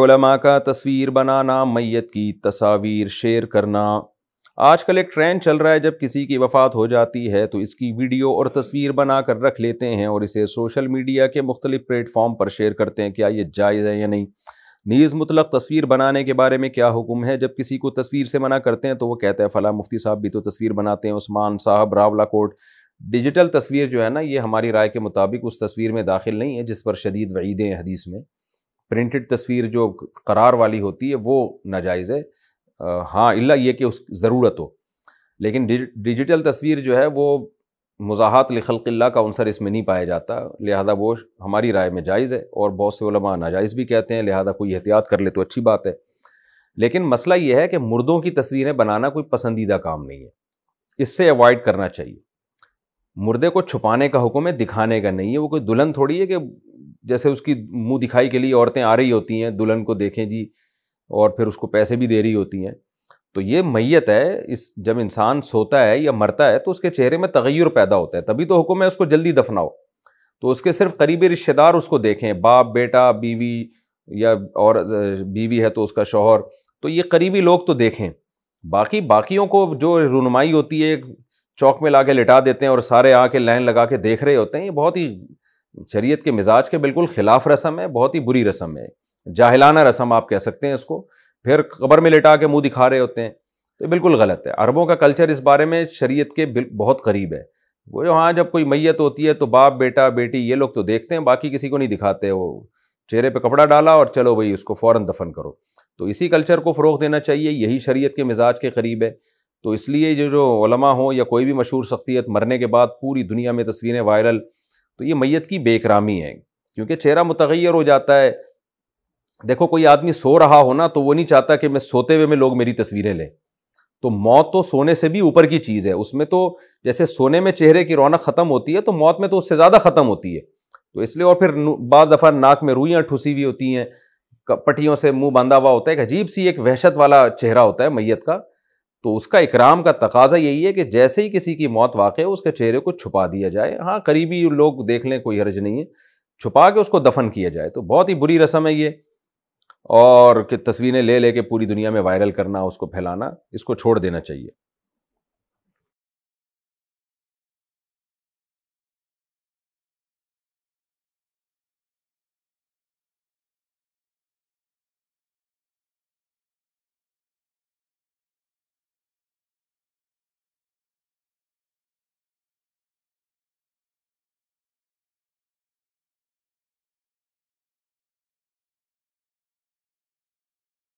उलमा का तस्वीर बनाना मैत की तस्वीर शेयर करना आजकल एक ट्रेंड चल रहा है जब किसी की वफ़ात हो जाती है तो इसकी वीडियो और तस्वीर बना कर रख लेते हैं और इसे सोशल मीडिया के मुख्तलिफ प्लेटफॉर्म पर शेयर करते हैं क्या ये जायज़ है या नहीं नीज़ मतलब तस्वीर बनाने के बारे में क्या हुक्म है जब किसी को तस्वीर से मना करते हैं तो वो कहते हैं फ़ला मुफ्ती साहब भी तो तस्वीर बनाते हैं उस्मान साहब रावला कोट डिजिटल तस्वीर जो है ना ये हमारी राय के मुताबिक उस तस्वीर में दाखिल नहीं है जिस पर शदीद वईदें हदीस में प्रिंटेड तस्वीर जो करार वाली होती है वो नाजायज़ है हाँ अल्ला ये कि उस ज़रूरत हो लेकिन डिज, डिजिटल तस्वीर जो है वो मज़ाहत लखलकिल्ला का अंसर इसमें नहीं पाया जाता लिहाजा वो हमारी राय में जायज़ है और बहुत से वलमा नाजायज़ भी कहते हैं लिहाजा कोई एहतियात कर ले तो अच्छी बात है लेकिन मसला ये है कि मुर्दों की तस्वीरें बनाना कोई पसंदीदा काम नहीं है इससे अवॉइड करना चाहिए मुर्दे को छुपाने का हुक्म है दिखाने का नहीं है वो कोई दुल्हन थोड़ी है कि जैसे उसकी मुंह दिखाई के लिए औरतें आ रही होती हैं दुल्हन को देखें जी और फिर उसको पैसे भी दे रही होती हैं तो ये मैयत है इस जब इंसान सोता है या मरता है तो उसके चेहरे में तगैर पैदा होता है तभी तो हुक्म है उसको जल्दी दफनाओ तो उसके सिर्फ करीबी रिश्तेदार उसको देखें बाप बेटा बीवी या और बीवी है तो उसका शोहर तो ये करीबी लोग तो देखें बाकी बाकियों को जो रुनमाई होती है चौक में ला के लिटा देते हैं और सारे आके लाइन लगा के देख रहे होते हैं ये बहुत ही शरीयत के मिजाज के बिल्कुल खिलाफ रस्म है बहुत ही बुरी रस्म है जाहिलाना रस्म आप कह सकते हैं इसको फिर कबर में लेटा के मुंह दिखा रहे होते हैं तो बिल्कुल गलत है अरबों का कल्चर इस बारे में शरीयत के बहुत करीब है वो जो हाँ जब कोई मैयत होती है तो बाप बेटा बेटी ये लोग तो देखते हैं बाकी किसी को नहीं दिखाते वो चेहरे पर कपड़ा डाला और चलो भाई उसको फ़ौर दफन करो तो इसी कल्चर को फ़रोग देना चाहिए यही शरीत के मिजाज के करीब है तो इसलिए जो जो हों या कोई भी मशहूर शख्सियत मरने के बाद पूरी दुनिया में तस्वीरें वायरल तो ये मैत की बेकरामी है क्योंकि चेहरा मुतगैर हो जाता है देखो कोई आदमी सो रहा हो ना तो वो नहीं चाहता कि मैं सोते हुए में लोग मेरी तस्वीरें लें तो मौत तो सोने से भी ऊपर की चीज़ है उसमें तो जैसे सोने में चेहरे की रौनक ख़त्म होती है तो मौत में तो उससे ज़्यादा ख़त्म होती है तो इसलिए और फिर बाज़ दफ़ा नाक में रुइयाँ ठुसी हुई होती हैं पटियों से मुंह बांधा हुआ होता है एक अजीब सी एक वहशत वाला चेहरा होता है मैयत का तो उसका इकराम का तकाजा यही है कि जैसे ही किसी की मौत वाकई है उसके चेहरे को छुपा दिया जाए हाँ करीबी लोग देख लें कोई हर्ज नहीं है छुपा के उसको दफन किया जाए तो बहुत ही बुरी रस्म है ये और तस्वीरें ले लेके पूरी दुनिया में वायरल करना उसको फैलाना इसको छोड़ देना चाहिए